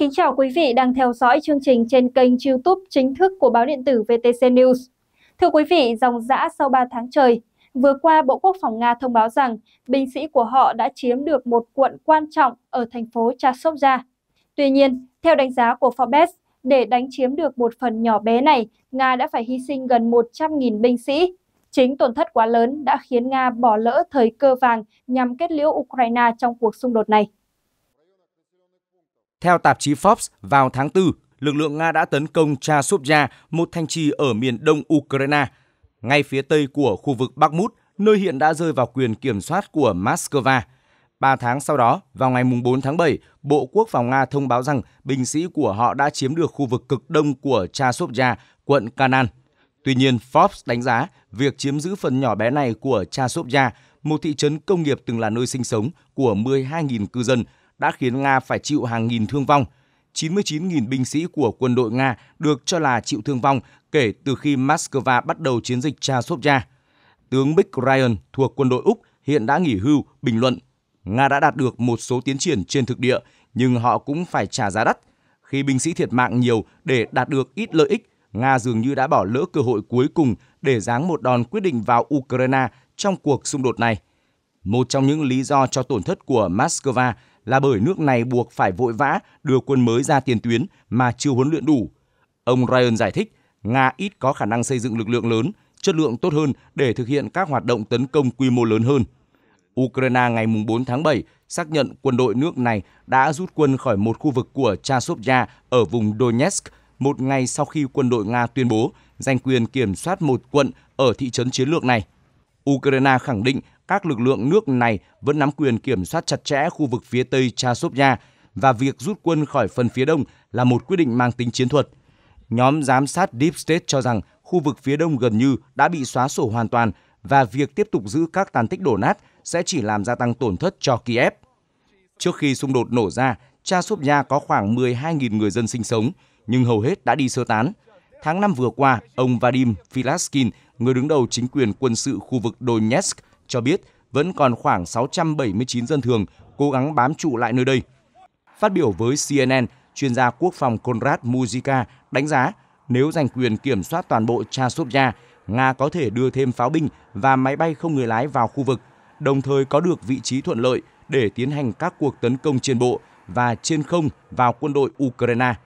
kính chào quý vị đang theo dõi chương trình trên kênh YouTube chính thức của báo điện tử VTC News. Thưa quý vị, dòng dã sau 3 tháng trời, vừa qua Bộ Quốc phòng Nga thông báo rằng binh sĩ của họ đã chiếm được một quận quan trọng ở thành phố Chasovja. Tuy nhiên, theo đánh giá của Forbes, để đánh chiếm được một phần nhỏ bé này, Nga đã phải hy sinh gần 100.000 binh sĩ. Chính tổn thất quá lớn đã khiến Nga bỏ lỡ thời cơ vàng nhằm kết liễu Ukraine trong cuộc xung đột này. Theo tạp chí Forbes, vào tháng 4, lực lượng Nga đã tấn công Chasovya, một thành trì ở miền đông Ukraine, ngay phía tây của khu vực Bakhmut, nơi hiện đã rơi vào quyền kiểm soát của Moscow. Ba tháng sau đó, vào ngày 4 tháng 7, Bộ Quốc phòng Nga thông báo rằng binh sĩ của họ đã chiếm được khu vực cực đông của Chasovya, quận Kanan. Tuy nhiên, Forbes đánh giá việc chiếm giữ phần nhỏ bé này của Chasovya, một thị trấn công nghiệp từng là nơi sinh sống của 12.000 cư dân, đã khiến Nga phải chịu hàng nghìn thương vong. 99.000 binh sĩ của quân đội Nga được cho là chịu thương vong kể từ khi Moscow bắt đầu chiến dịch Chasovia. Tướng Mick Ryan thuộc quân đội Úc hiện đã nghỉ hưu, bình luận Nga đã đạt được một số tiến triển trên thực địa, nhưng họ cũng phải trả giá đắt. Khi binh sĩ thiệt mạng nhiều để đạt được ít lợi ích, Nga dường như đã bỏ lỡ cơ hội cuối cùng để giáng một đòn quyết định vào Ukraine trong cuộc xung đột này. Một trong những lý do cho tổn thất của Moscow là bởi nước này buộc phải vội vã đưa quân mới ra tiền tuyến mà chưa huấn luyện đủ. Ông Ryan giải thích, Nga ít có khả năng xây dựng lực lượng lớn, chất lượng tốt hơn để thực hiện các hoạt động tấn công quy mô lớn hơn. Ukraine ngày 4 tháng 7 xác nhận quân đội nước này đã rút quân khỏi một khu vực của Chasovya ở vùng Donetsk một ngày sau khi quân đội Nga tuyên bố giành quyền kiểm soát một quận ở thị trấn chiến lược này. Ukraine khẳng định các lực lượng nước này vẫn nắm quyền kiểm soát chặt chẽ khu vực phía tây Chasovia và việc rút quân khỏi phần phía đông là một quyết định mang tính chiến thuật. Nhóm giám sát Deep State cho rằng khu vực phía đông gần như đã bị xóa sổ hoàn toàn và việc tiếp tục giữ các tàn tích đổ nát sẽ chỉ làm gia tăng tổn thất cho Kiev. Trước khi xung đột nổ ra, Chasovia có khoảng 12.000 người dân sinh sống, nhưng hầu hết đã đi sơ tán. Tháng 5 vừa qua, ông Vadim Filaskin, người đứng đầu chính quyền quân sự khu vực Donetsk, cho biết vẫn còn khoảng 679 dân thường cố gắng bám trụ lại nơi đây. Phát biểu với CNN, chuyên gia quốc phòng Konrad Mujica đánh giá nếu giành quyền kiểm soát toàn bộ Chasovia, Nga có thể đưa thêm pháo binh và máy bay không người lái vào khu vực, đồng thời có được vị trí thuận lợi để tiến hành các cuộc tấn công trên bộ và trên không vào quân đội Ukraine –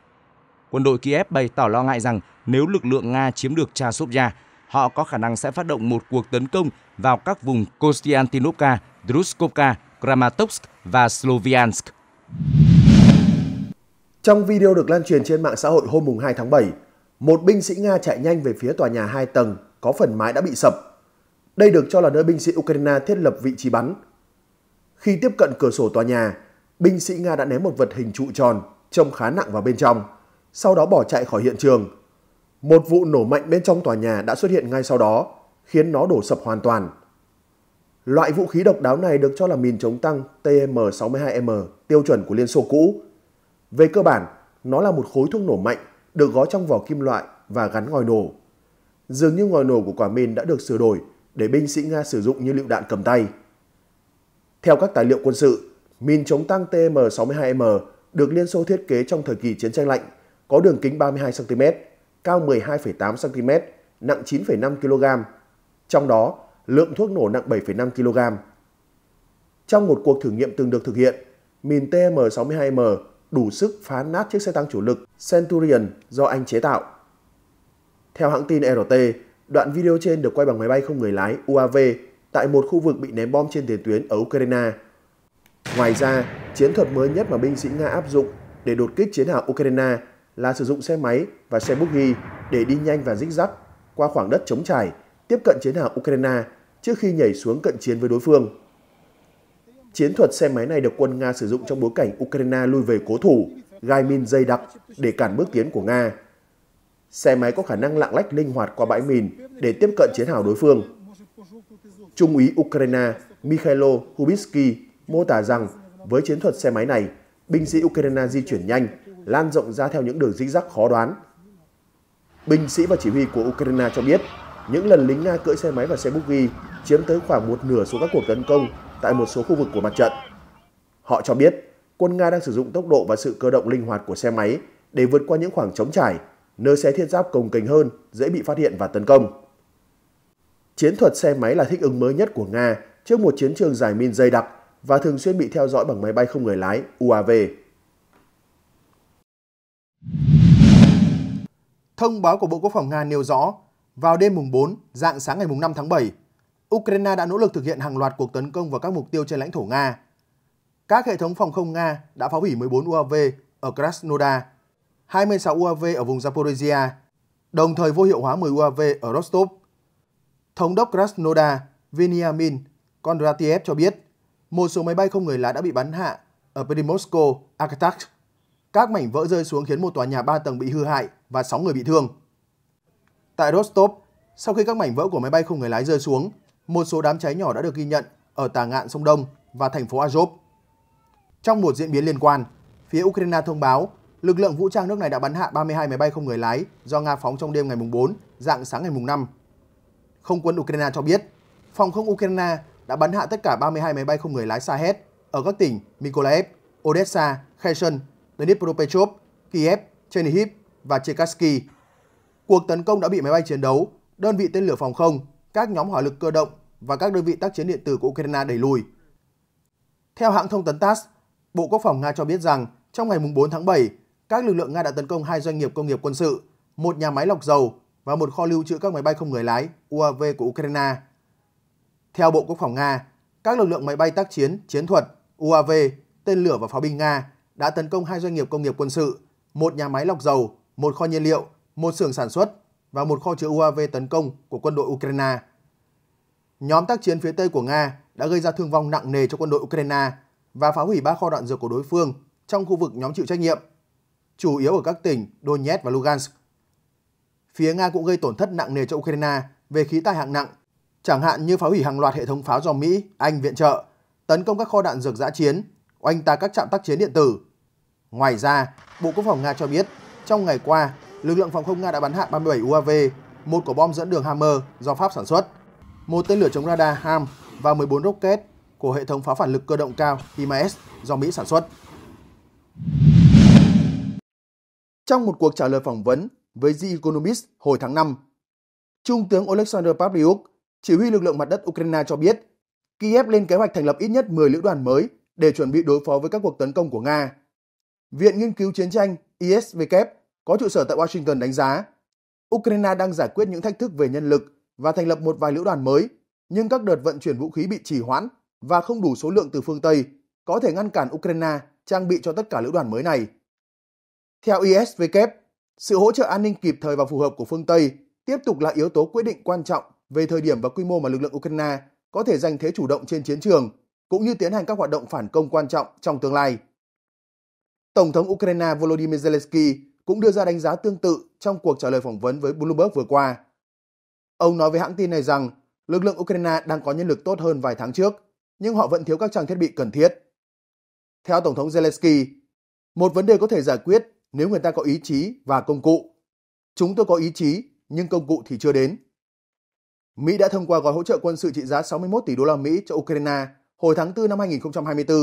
quân đội Kiev bày tỏ lo ngại rằng nếu lực lượng Nga chiếm được Chasovya, họ có khả năng sẽ phát động một cuộc tấn công vào các vùng Kostiantinovka, Druskovka, Kramatorsk và Sloviansk. Trong video được lan truyền trên mạng xã hội hôm 2 tháng 7, một binh sĩ Nga chạy nhanh về phía tòa nhà 2 tầng có phần mái đã bị sập. Đây được cho là nơi binh sĩ Ukraine thiết lập vị trí bắn. Khi tiếp cận cửa sổ tòa nhà, binh sĩ Nga đã ném một vật hình trụ tròn trông khá nặng vào bên trong sau đó bỏ chạy khỏi hiện trường. Một vụ nổ mạnh bên trong tòa nhà đã xuất hiện ngay sau đó, khiến nó đổ sập hoàn toàn. Loại vũ khí độc đáo này được cho là mìn chống tăng TM62M, tiêu chuẩn của Liên Xô cũ. Về cơ bản, nó là một khối thuốc nổ mạnh được gói trong vỏ kim loại và gắn ngòi nổ. Dường như ngòi nổ của quả mìn đã được sửa đổi để binh sĩ Nga sử dụng như lựu đạn cầm tay. Theo các tài liệu quân sự, mìn chống tăng TM62M được Liên Xô thiết kế trong thời kỳ chiến tranh lạnh có đường kính 32 cm, cao 12,8 cm, nặng 9,5 kg, trong đó lượng thuốc nổ nặng 7,5 kg. Trong một cuộc thử nghiệm từng được thực hiện, mìn TM62M đủ sức phá nát chiếc xe tăng chủ lực Centurion do Anh chế tạo. Theo hãng tin RT, đoạn video trên được quay bằng máy bay không người lái UAV tại một khu vực bị ném bom trên tiền tuyến ở Ukraine. Ngoài ra, chiến thuật mới nhất mà binh sĩ Nga áp dụng để đột kích chiến hào Ukraine là sử dụng xe máy và xe Buggy để đi nhanh và rích rắc qua khoảng đất chống trải tiếp cận chiến hào Ukraine trước khi nhảy xuống cận chiến với đối phương. Chiến thuật xe máy này được quân Nga sử dụng trong bối cảnh Ukraine lui về cố thủ, gai min dây đặc để cản bước tiến của Nga. Xe máy có khả năng lạng lách linh hoạt qua bãi mìn để tiếp cận chiến hào đối phương. Trung úy Ukraine Mikhailo Hubitsky mô tả rằng với chiến thuật xe máy này, binh sĩ Ukraine di chuyển nhanh lan rộng ra theo những đường dĩ rắc khó đoán. Binh sĩ và chỉ huy của Ukraine cho biết, những lần lính Nga cưỡi xe máy và xe búc ghi chiếm tới khoảng một nửa số các cuộc tấn công tại một số khu vực của mặt trận. Họ cho biết, quân Nga đang sử dụng tốc độ và sự cơ động linh hoạt của xe máy để vượt qua những khoảng trống trải, nơi xe thiết giáp cồng kềnh hơn, dễ bị phát hiện và tấn công. Chiến thuật xe máy là thích ứng mới nhất của Nga trước một chiến trường dài min dày đặc và thường xuyên bị theo dõi bằng máy bay không người lái UAV. Thông báo của Bộ Quốc phòng Nga nêu rõ, vào đêm mùng 4, dạng sáng ngày mùng 5 tháng 7, Ukraine đã nỗ lực thực hiện hàng loạt cuộc tấn công vào các mục tiêu trên lãnh thổ Nga. Các hệ thống phòng không Nga đã phá hủy 14 UAV ở Krasnodar, 26 UAV ở vùng Zaporizhia, đồng thời vô hiệu hóa 10 UAV ở Rostov. Thống đốc Krasnodar Veniamin Kondratiev cho biết, một số máy bay không người lái đã bị bắn hạ ở Primorsko, Arkhtak các mảnh vỡ rơi xuống khiến một tòa nhà 3 tầng bị hư hại và 6 người bị thương. Tại Rostov, sau khi các mảnh vỡ của máy bay không người lái rơi xuống, một số đám cháy nhỏ đã được ghi nhận ở tà ngạn sông Đông và thành phố Azov. Trong một diễn biến liên quan, phía Ukraine thông báo lực lượng vũ trang nước này đã bắn hạ 32 máy bay không người lái do Nga phóng trong đêm ngày 4, dạng sáng ngày 5. Không quân Ukraine cho biết, phòng không Ukraine đã bắn hạ tất cả 32 máy bay không người lái xa hết ở các tỉnh Mykolaiv, Odessa, Kherson Dnipropetrovsk, Kiev, Chernihiv và Cherkasky. Cuộc tấn công đã bị máy bay chiến đấu, đơn vị tên lửa phòng không, các nhóm hỏa lực cơ động và các đơn vị tác chiến điện tử của Ukraine đẩy lùi. Theo hãng thông tấn TASS, Bộ Quốc phòng Nga cho biết rằng trong ngày 4 tháng 7, các lực lượng Nga đã tấn công hai doanh nghiệp công nghiệp quân sự, một nhà máy lọc dầu và một kho lưu trữ các máy bay không người lái UAV của Ukraine. Theo Bộ Quốc phòng Nga, các lực lượng máy bay tác chiến, chiến thuật, UAV, tên lửa và pháo binh Nga đã tấn công hai doanh nghiệp công nghiệp quân sự, một nhà máy lọc dầu, một kho nhiên liệu, một xưởng sản xuất và một kho chứa UAV tấn công của quân đội Ukraine. Nhóm tác chiến phía Tây của Nga đã gây ra thương vong nặng nề cho quân đội Ukraine và phá hủy ba kho đạn dược của đối phương trong khu vực nhóm chịu trách nhiệm, chủ yếu ở các tỉnh Donetsk và Lugansk. Phía Nga cũng gây tổn thất nặng nề cho Ukraine về khí tài hạng nặng, chẳng hạn như phá hủy hàng loạt hệ thống pháo do Mỹ, Anh viện trợ, tấn công các kho đạn dược giã chiến oanh tạc các trạm tác chiến điện tử. Ngoài ra, Bộ Quốc phòng Nga cho biết, trong ngày qua, lực lượng phòng không Nga đã bắn hạ 37 UAV, một quả bom dẫn đường Hammer do Pháp sản xuất, một tên lửa chống radar HAM và 14 rocket của hệ thống pháo phản lực cơ động cao HIMARS do Mỹ sản xuất. Trong một cuộc trả lời phỏng vấn với The Economist hồi tháng 5, Trung tướng Oleksandr Pavlyuk, chỉ huy lực lượng mặt đất Ukraine cho biết, Kiev lên kế hoạch thành lập ít nhất 10 lữ đoàn mới để chuẩn bị đối phó với các cuộc tấn công của Nga. Viện Nghiên cứu Chiến tranh ISW có trụ sở tại Washington đánh giá, Ukraine đang giải quyết những thách thức về nhân lực và thành lập một vài lữ đoàn mới, nhưng các đợt vận chuyển vũ khí bị trì hoãn và không đủ số lượng từ phương Tây có thể ngăn cản Ukraine trang bị cho tất cả lữ đoàn mới này. Theo ISW, sự hỗ trợ an ninh kịp thời và phù hợp của phương Tây tiếp tục là yếu tố quyết định quan trọng về thời điểm và quy mô mà lực lượng Ukraine có thể giành thế chủ động trên chiến trường cũng như tiến hành các hoạt động phản công quan trọng trong tương lai. Tổng thống Ukraine Volodymyr Zelensky cũng đưa ra đánh giá tương tự trong cuộc trả lời phỏng vấn với Bloomberg vừa qua. Ông nói với hãng tin này rằng lực lượng Ukraine đang có nhân lực tốt hơn vài tháng trước, nhưng họ vẫn thiếu các trang thiết bị cần thiết. Theo Tổng thống Zelensky, một vấn đề có thể giải quyết nếu người ta có ý chí và công cụ. Chúng tôi có ý chí, nhưng công cụ thì chưa đến. Mỹ đã thông qua gói hỗ trợ quân sự trị giá 61 tỷ đô la Mỹ cho Ukraine hồi tháng 4 năm 2024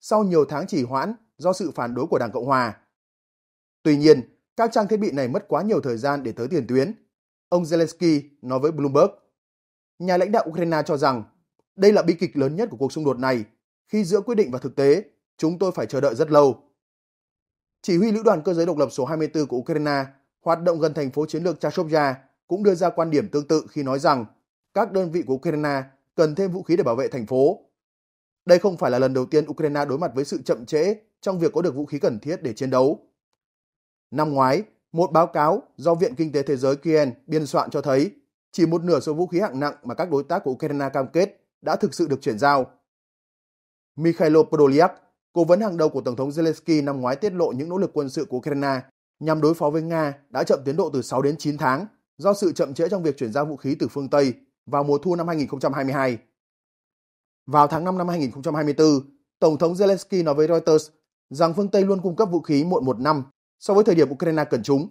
sau nhiều tháng trì hoãn do sự phản đối của Đảng Cộng Hòa. Tuy nhiên, các trang thiết bị này mất quá nhiều thời gian để tới tiền tuyến. Ông Zelensky nói với Bloomberg, nhà lãnh đạo Ukraine cho rằng đây là bi kịch lớn nhất của cuộc xung đột này. Khi giữa quyết định và thực tế, chúng tôi phải chờ đợi rất lâu. Chỉ huy lữ đoàn cơ giới độc lập số 24 của Ukraine hoạt động gần thành phố chiến lược Chashovya cũng đưa ra quan điểm tương tự khi nói rằng các đơn vị của Ukraine cần thêm vũ khí để bảo vệ thành phố đây không phải là lần đầu tiên Ukraine đối mặt với sự chậm trễ trong việc có được vũ khí cần thiết để chiến đấu. Năm ngoái, một báo cáo do Viện Kinh tế Thế giới Kiev biên soạn cho thấy chỉ một nửa số vũ khí hạng nặng mà các đối tác của Ukraine cam kết đã thực sự được chuyển giao. Mikhailo Podolyak, cố vấn hàng đầu của Tổng thống Zelensky năm ngoái tiết lộ những nỗ lực quân sự của Ukraine nhằm đối phó với Nga đã chậm tiến độ từ 6 đến 9 tháng do sự chậm trễ trong việc chuyển giao vũ khí từ phương Tây vào mùa thu năm 2022. Vào tháng 5 năm 2024, Tổng thống Zelensky nói với Reuters rằng phương Tây luôn cung cấp vũ khí muộn một năm so với thời điểm Ukraine cần chúng.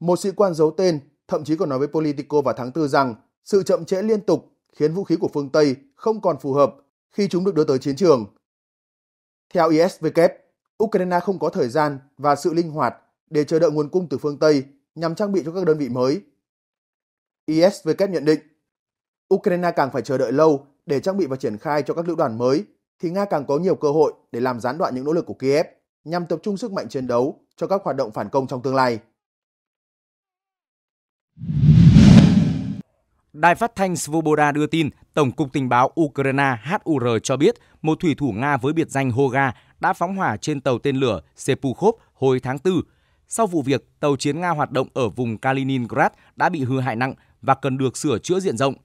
Một sĩ quan giấu tên thậm chí còn nói với Politico vào tháng 4 rằng sự chậm trễ liên tục khiến vũ khí của phương Tây không còn phù hợp khi chúng được đưa tới chiến trường. Theo ISW, Ukraine không có thời gian và sự linh hoạt để chờ đợi nguồn cung từ phương Tây nhằm trang bị cho các đơn vị mới. ISW nhận định, Ukraine càng phải chờ đợi lâu để trang bị và triển khai cho các lữ đoàn mới, thì Nga càng có nhiều cơ hội để làm gián đoạn những nỗ lực của Kiev nhằm tập trung sức mạnh chiến đấu cho các hoạt động phản công trong tương lai. Đài phát thanh Svoboda đưa tin, Tổng cục Tình báo Ukraine HUR cho biết một thủy thủ Nga với biệt danh Hoga đã phóng hỏa trên tàu tên lửa Sepukhov hồi tháng 4. Sau vụ việc, tàu chiến Nga hoạt động ở vùng Kaliningrad đã bị hư hại nặng và cần được sửa chữa diện rộng –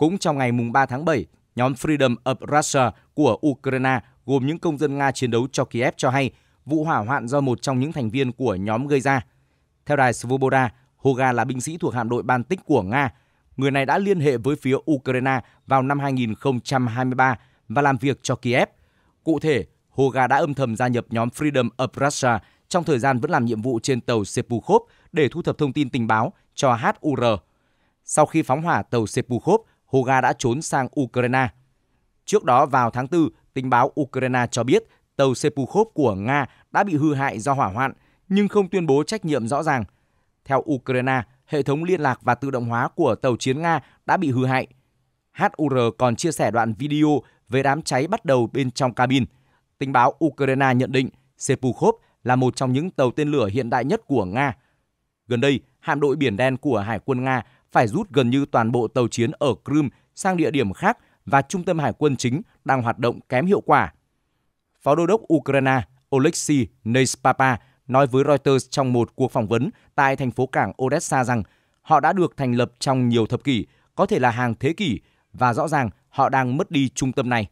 cũng trong ngày mùng 3 tháng 7, nhóm Freedom of Russia của Ukraine gồm những công dân Nga chiến đấu cho Kiev cho hay vụ hỏa hoạn do một trong những thành viên của nhóm gây ra. Theo đài Svoboda, Hoga là binh sĩ thuộc hạm đội Baltic của Nga. Người này đã liên hệ với phía Ukraine vào năm 2023 và làm việc cho Kiev. Cụ thể, Hoga đã âm thầm gia nhập nhóm Freedom of Russia trong thời gian vẫn làm nhiệm vụ trên tàu Sepukhov để thu thập thông tin tình báo cho HUR. Sau khi phóng hỏa tàu Sepukhov, Hoga đã trốn sang Ukraine. Trước đó vào tháng 4, tình báo Ukraine cho biết tàu Sepukhov của Nga đã bị hư hại do hỏa hoạn, nhưng không tuyên bố trách nhiệm rõ ràng. Theo Ukraine, hệ thống liên lạc và tự động hóa của tàu chiến Nga đã bị hư hại. HUR còn chia sẻ đoạn video về đám cháy bắt đầu bên trong cabin. Tình báo Ukraine nhận định Sepukhov là một trong những tàu tên lửa hiện đại nhất của Nga. Gần đây, hạm đội Biển Đen của Hải quân Nga phải rút gần như toàn bộ tàu chiến ở Crimea sang địa điểm khác và trung tâm hải quân chính đang hoạt động kém hiệu quả. Phó đô đốc Ukraine Oleksiy Neispapa nói với Reuters trong một cuộc phỏng vấn tại thành phố cảng Odessa rằng họ đã được thành lập trong nhiều thập kỷ, có thể là hàng thế kỷ, và rõ ràng họ đang mất đi trung tâm này.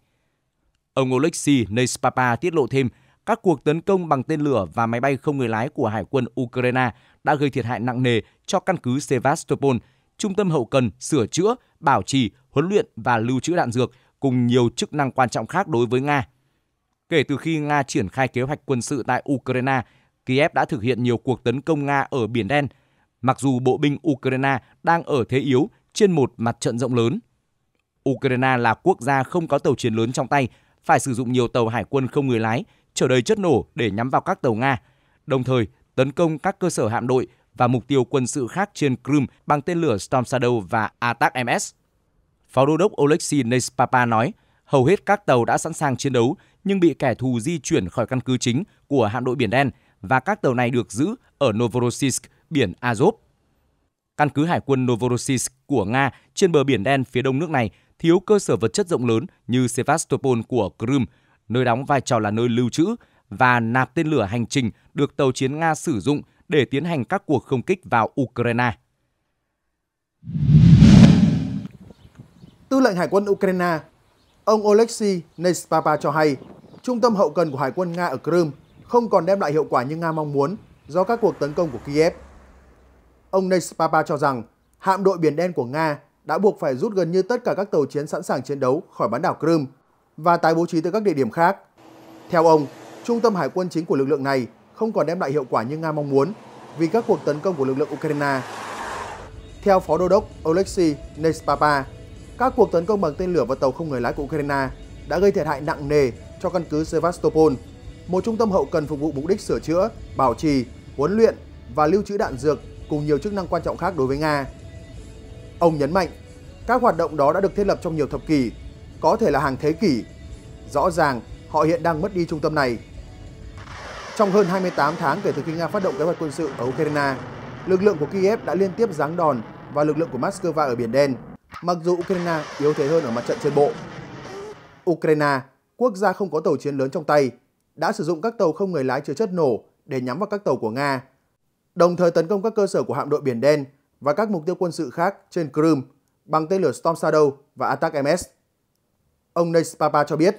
Ông Oleksiy Neispapa tiết lộ thêm, các cuộc tấn công bằng tên lửa và máy bay không người lái của Hải quân Ukraine đã gây thiệt hại nặng nề cho căn cứ Sevastopol, trung tâm hậu cần, sửa chữa, bảo trì, huấn luyện và lưu trữ đạn dược cùng nhiều chức năng quan trọng khác đối với Nga. Kể từ khi Nga triển khai kế hoạch quân sự tại Ukraine, Kiev đã thực hiện nhiều cuộc tấn công Nga ở Biển Đen, mặc dù bộ binh Ukraine đang ở thế yếu trên một mặt trận rộng lớn. Ukraine là quốc gia không có tàu chiến lớn trong tay, phải sử dụng nhiều tàu hải quân không người lái, chở đầy chất nổ để nhắm vào các tàu Nga, đồng thời tấn công các cơ sở hạm đội và mục tiêu quân sự khác trên Crimea bằng tên lửa Storm Shadow và Atac ms Phó đô đốc Oleksiy Nespapa nói, hầu hết các tàu đã sẵn sàng chiến đấu nhưng bị kẻ thù di chuyển khỏi căn cứ chính của hạm đội Biển Đen và các tàu này được giữ ở Novorossiysk, biển Azov. Căn cứ hải quân Novorossiysk của Nga trên bờ Biển Đen phía đông nước này thiếu cơ sở vật chất rộng lớn như Sevastopol của Crimea, nơi đóng vai trò là nơi lưu trữ và nạp tên lửa hành trình được tàu chiến Nga sử dụng để tiến hành các cuộc không kích vào Ukraine. Tư lệnh Hải quân Ukraine, ông Oleksiy Nespapa cho hay, trung tâm hậu cần của Hải quân Nga ở Crimea không còn đem lại hiệu quả như Nga mong muốn do các cuộc tấn công của Kiev. Ông Nespapa cho rằng hạm đội Biển Đen của Nga đã buộc phải rút gần như tất cả các tàu chiến sẵn sàng chiến đấu khỏi bán đảo Crimea và tái bố trí tới các địa điểm khác. Theo ông, trung tâm hải quân chính của lực lượng này không còn đem lại hiệu quả như Nga mong muốn vì các cuộc tấn công của lực lượng Ukraine. Theo Phó Đô đốc Oleksiy Nespapa, các cuộc tấn công bằng tên lửa và tàu không người lái của Ukraine đã gây thiệt hại nặng nề cho căn cứ Sevastopol, một trung tâm hậu cần phục vụ mục đích sửa chữa, bảo trì, huấn luyện và lưu trữ đạn dược cùng nhiều chức năng quan trọng khác đối với Nga. Ông nhấn mạnh, các hoạt động đó đã được thiết lập trong nhiều thập kỷ, có thể là hàng thế kỷ. Rõ ràng, họ hiện đang mất đi trung tâm này trong hơn 28 tháng kể từ khi Nga phát động kế hoạch quân sự ở Ukraine, lực lượng của Kiev đã liên tiếp giáng đòn vào lực lượng của Moscow ở Biển Đen, mặc dù Ukraine yếu thế hơn ở mặt trận trên bộ. Ukraine, quốc gia không có tàu chiến lớn trong tay, đã sử dụng các tàu không người lái chứa chất nổ để nhắm vào các tàu của Nga, đồng thời tấn công các cơ sở của hạm đội Biển Đen và các mục tiêu quân sự khác trên Crimea bằng tên lửa Storm Shadow và Attack MS. Ông Nate Papa cho biết,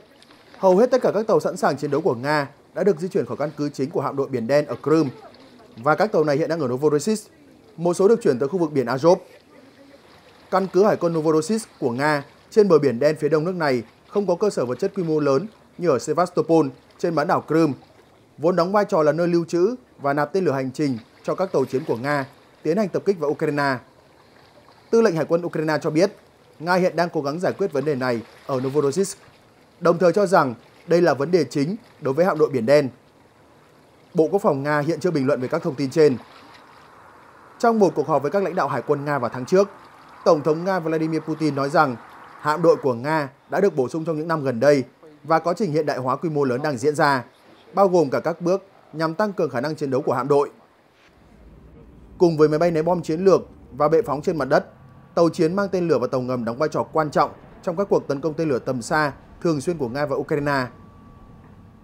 hầu hết tất cả các tàu sẵn sàng chiến đấu của Nga đã được di chuyển khỏi căn cứ chính của hạm đội Biển Đen ở Crimea và các tàu này hiện đang ở Novorossiysk, một số được chuyển tới khu vực biển Azov. Căn cứ hải quân Novorossiysk của Nga trên bờ biển đen phía đông nước này không có cơ sở vật chất quy mô lớn như ở Sevastopol trên bán đảo Crimea, vốn đóng vai trò là nơi lưu trữ và nạp tên lửa hành trình cho các tàu chiến của Nga tiến hành tập kích vào Ukraine. Tư lệnh Hải quân Ukraine cho biết, Nga hiện đang cố gắng giải quyết vấn đề này ở Novorossiysk, đồng thời cho rằng đây là vấn đề chính đối với hạm đội Biển Đen. Bộ Quốc phòng Nga hiện chưa bình luận về các thông tin trên. Trong một cuộc họp với các lãnh đạo hải quân Nga vào tháng trước, Tổng thống Nga Vladimir Putin nói rằng hạm đội của Nga đã được bổ sung trong những năm gần đây và có trình hiện đại hóa quy mô lớn đang diễn ra, bao gồm cả các bước nhằm tăng cường khả năng chiến đấu của hạm đội. Cùng với máy bay ném bom chiến lược và bệ phóng trên mặt đất, tàu chiến mang tên lửa và tàu ngầm đóng vai trò quan trọng trong các cuộc tấn công tên lửa tầm xa thường xuyên của Nga và Ukraine.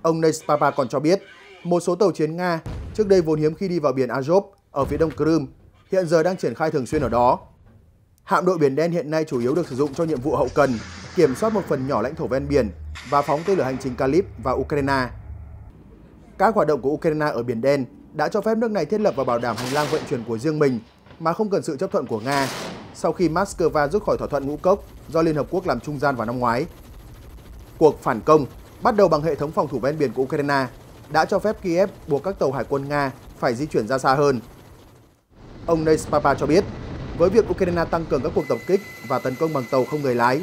Ông Neispapa còn cho biết, một số tàu chiến Nga trước đây vốn hiếm khi đi vào biển Azov ở phía đông Crimea, hiện giờ đang triển khai thường xuyên ở đó. Hạm đội Biển Đen hiện nay chủ yếu được sử dụng cho nhiệm vụ hậu cần, kiểm soát một phần nhỏ lãnh thổ ven biển và phóng tên lửa hành trình Kalib vào Ukraine. Các hoạt động của Ukraine ở Biển Đen đã cho phép nước này thiết lập và bảo đảm hành lang vận chuyển của riêng mình mà không cần sự chấp thuận của Nga sau khi Moscow rút khỏi thỏa thuận ngũ cốc do Liên Hợp Quốc làm trung gian vào năm ngoái. Cuộc phản công bắt đầu bằng hệ thống phòng thủ ven biển của Ukraine, đã cho phép Kiev buộc các tàu hải quân Nga phải di chuyển ra xa hơn. Ông Ney cho biết, với việc Ukraine tăng cường các cuộc tập kích và tấn công bằng tàu không người lái,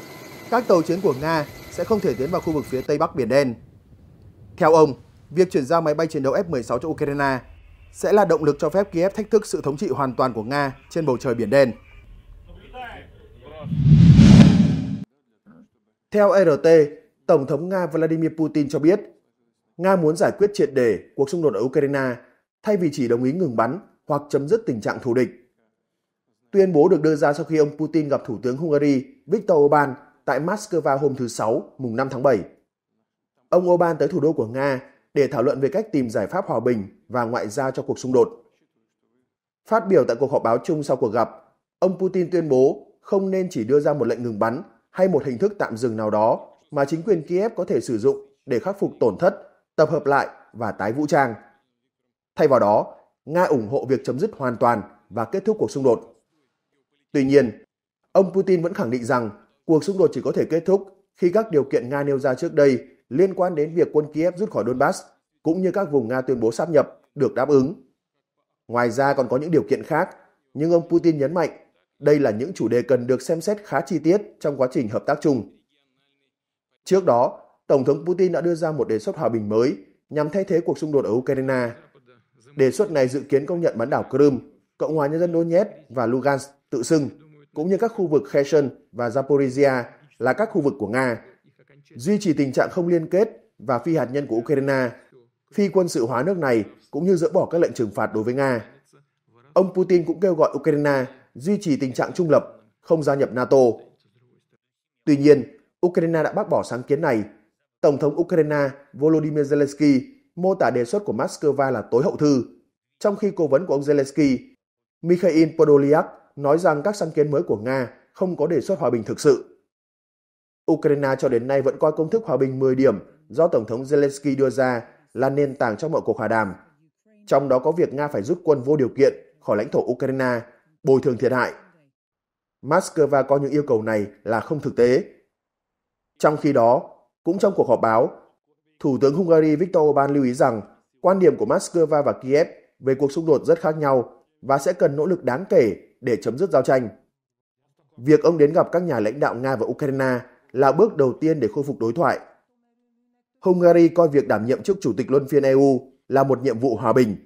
các tàu chiến của Nga sẽ không thể tiến vào khu vực phía Tây Bắc Biển Đen. Theo ông, việc chuyển giao máy bay chiến đấu F-16 cho Ukraine sẽ là động lực cho phép Kiev thách thức sự thống trị hoàn toàn của Nga trên bầu trời Biển Đen. Theo RT, Tổng thống Nga Vladimir Putin cho biết, Nga muốn giải quyết triệt đề cuộc xung đột ở Ukraine thay vì chỉ đồng ý ngừng bắn hoặc chấm dứt tình trạng thù địch. Tuyên bố được đưa ra sau khi ông Putin gặp Thủ tướng Hungary Viktor Orbán tại Moscow hôm thứ Sáu, mùng 5 tháng 7. Ông Orbán tới thủ đô của Nga để thảo luận về cách tìm giải pháp hòa bình và ngoại giao cho cuộc xung đột. Phát biểu tại cuộc họp báo chung sau cuộc gặp, ông Putin tuyên bố không nên chỉ đưa ra một lệnh ngừng bắn hay một hình thức tạm dừng nào đó mà chính quyền Kiev có thể sử dụng để khắc phục tổn thất, tập hợp lại và tái vũ trang. Thay vào đó, Nga ủng hộ việc chấm dứt hoàn toàn và kết thúc cuộc xung đột. Tuy nhiên, ông Putin vẫn khẳng định rằng cuộc xung đột chỉ có thể kết thúc khi các điều kiện Nga nêu ra trước đây liên quan đến việc quân Kiev rút khỏi Donbass cũng như các vùng Nga tuyên bố sáp nhập được đáp ứng. Ngoài ra còn có những điều kiện khác, nhưng ông Putin nhấn mạnh đây là những chủ đề cần được xem xét khá chi tiết trong quá trình hợp tác chung. Trước đó, Tổng thống Putin đã đưa ra một đề xuất hòa bình mới nhằm thay thế cuộc xung đột ở Ukraine. Đề xuất này dự kiến công nhận bán đảo Crimea, Cộng hòa Nhân dân Donetsk và Lugansk tự xưng, cũng như các khu vực Kherson và Zaporizhia là các khu vực của Nga, duy trì tình trạng không liên kết và phi hạt nhân của Ukraine, phi quân sự hóa nước này cũng như dỡ bỏ các lệnh trừng phạt đối với Nga. Ông Putin cũng kêu gọi Ukraine duy trì tình trạng trung lập, không gia nhập NATO. Tuy nhiên, Ukraine đã bác bỏ sáng kiến này. Tổng thống Ukraine Volodymyr Zelensky mô tả đề xuất của Moscow là tối hậu thư, trong khi cố vấn của ông Zelensky, Mikhail Podolyak, nói rằng các sáng kiến mới của Nga không có đề xuất hòa bình thực sự. Ukraine cho đến nay vẫn coi công thức hòa bình 10 điểm do Tổng thống Zelensky đưa ra là nền tảng cho mọi cuộc hòa đàm, trong đó có việc Nga phải rút quân vô điều kiện khỏi lãnh thổ Ukraine, bồi thường thiệt hại. Moscow coi những yêu cầu này là không thực tế trong khi đó, cũng trong cuộc họp báo, Thủ tướng Hungary Viktor Orbán lưu ý rằng quan điểm của Moscow và Kiev về cuộc xung đột rất khác nhau và sẽ cần nỗ lực đáng kể để chấm dứt giao tranh. Việc ông đến gặp các nhà lãnh đạo Nga và Ukraine là bước đầu tiên để khôi phục đối thoại. Hungary coi việc đảm nhiệm chức chủ tịch luân phiên EU là một nhiệm vụ hòa bình.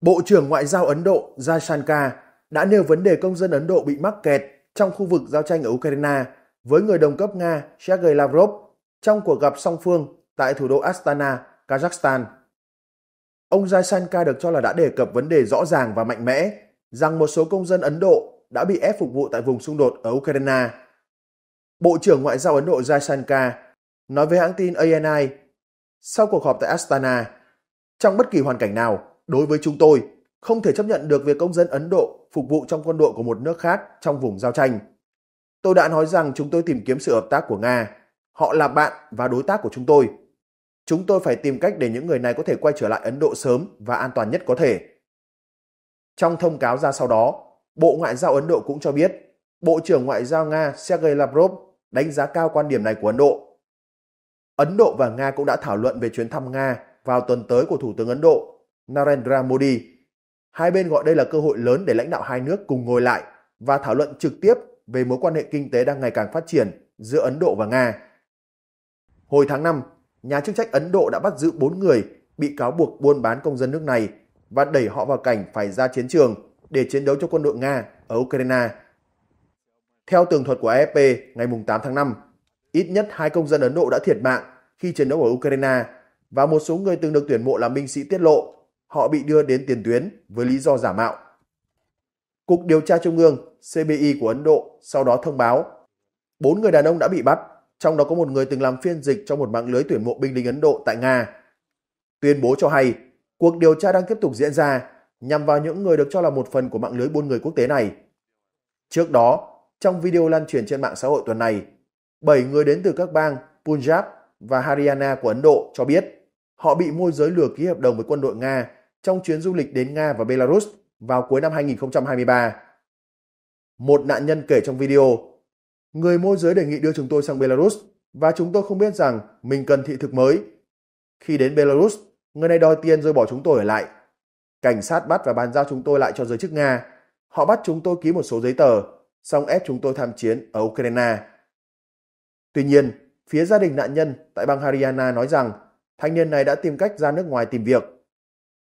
Bộ trưởng Ngoại giao Ấn Độ Jaishankar đã nêu vấn đề công dân Ấn Độ bị mắc kẹt trong khu vực giao tranh ở Ukraine với người đồng cấp Nga Sergei Lavrov trong cuộc gặp song phương tại thủ đô Astana, Kazakhstan. Ông Jaisanka được cho là đã đề cập vấn đề rõ ràng và mạnh mẽ rằng một số công dân Ấn Độ đã bị ép phục vụ tại vùng xung đột ở Ukraine. Bộ trưởng Ngoại giao Ấn Độ Jaisanka nói với hãng tin ANI sau cuộc họp tại Astana, trong bất kỳ hoàn cảnh nào, đối với chúng tôi, không thể chấp nhận được việc công dân Ấn Độ phục vụ trong quân đội của một nước khác trong vùng giao tranh. Tôi đã nói rằng chúng tôi tìm kiếm sự hợp tác của Nga. Họ là bạn và đối tác của chúng tôi. Chúng tôi phải tìm cách để những người này có thể quay trở lại Ấn Độ sớm và an toàn nhất có thể. Trong thông cáo ra sau đó, Bộ Ngoại giao Ấn Độ cũng cho biết Bộ trưởng Ngoại giao Nga Sergei Lavrov đánh giá cao quan điểm này của Ấn Độ. Ấn Độ và Nga cũng đã thảo luận về chuyến thăm Nga vào tuần tới của Thủ tướng Ấn Độ Narendra Modi Hai bên gọi đây là cơ hội lớn để lãnh đạo hai nước cùng ngồi lại và thảo luận trực tiếp về mối quan hệ kinh tế đang ngày càng phát triển giữa Ấn Độ và Nga. Hồi tháng 5, nhà chức trách Ấn Độ đã bắt giữ 4 người bị cáo buộc buôn bán công dân nước này và đẩy họ vào cảnh phải ra chiến trường để chiến đấu cho quân đội Nga ở Ukraine. Theo tường thuật của AFP ngày 8 tháng 5, ít nhất hai công dân Ấn Độ đã thiệt mạng khi chiến đấu ở Ukraine và một số người từng được tuyển mộ làm binh sĩ tiết lộ họ bị đưa đến tiền tuyến với lý do giả mạo. Cục điều tra trung ương CBI của Ấn Độ sau đó thông báo bốn người đàn ông đã bị bắt, trong đó có một người từng làm phiên dịch trong một mạng lưới tuyển mộ binh lính Ấn Độ tại Nga. Tuyên bố cho hay, cuộc điều tra đang tiếp tục diễn ra nhằm vào những người được cho là một phần của mạng lưới buôn người quốc tế này. Trước đó, trong video lan truyền trên mạng xã hội tuần này, 7 người đến từ các bang Punjab và Haryana của Ấn Độ cho biết họ bị môi giới lừa ký hợp đồng với quân đội Nga trong chuyến du lịch đến Nga và Belarus vào cuối năm 2023. Một nạn nhân kể trong video, người môi giới đề nghị đưa chúng tôi sang Belarus và chúng tôi không biết rằng mình cần thị thực mới. Khi đến Belarus, người này đòi tiền rồi bỏ chúng tôi ở lại. Cảnh sát bắt và bàn giao chúng tôi lại cho giới chức Nga. Họ bắt chúng tôi ký một số giấy tờ, xong ép chúng tôi tham chiến ở Ukraine. Tuy nhiên, phía gia đình nạn nhân tại bang Haryana nói rằng thanh niên này đã tìm cách ra nước ngoài tìm việc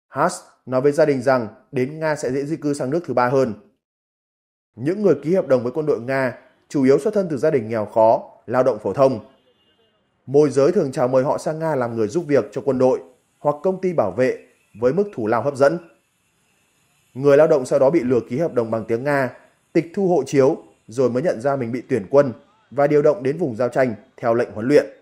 Haas nói với gia đình rằng đến Nga sẽ dễ di cư sang nước thứ ba hơn. Những người ký hợp đồng với quân đội Nga chủ yếu xuất thân từ gia đình nghèo khó, lao động phổ thông. Môi giới thường chào mời họ sang Nga làm người giúp việc cho quân đội hoặc công ty bảo vệ với mức thù lao hấp dẫn. Người lao động sau đó bị lừa ký hợp đồng bằng tiếng Nga, tịch thu hộ chiếu rồi mới nhận ra mình bị tuyển quân và điều động đến vùng giao tranh theo lệnh huấn luyện.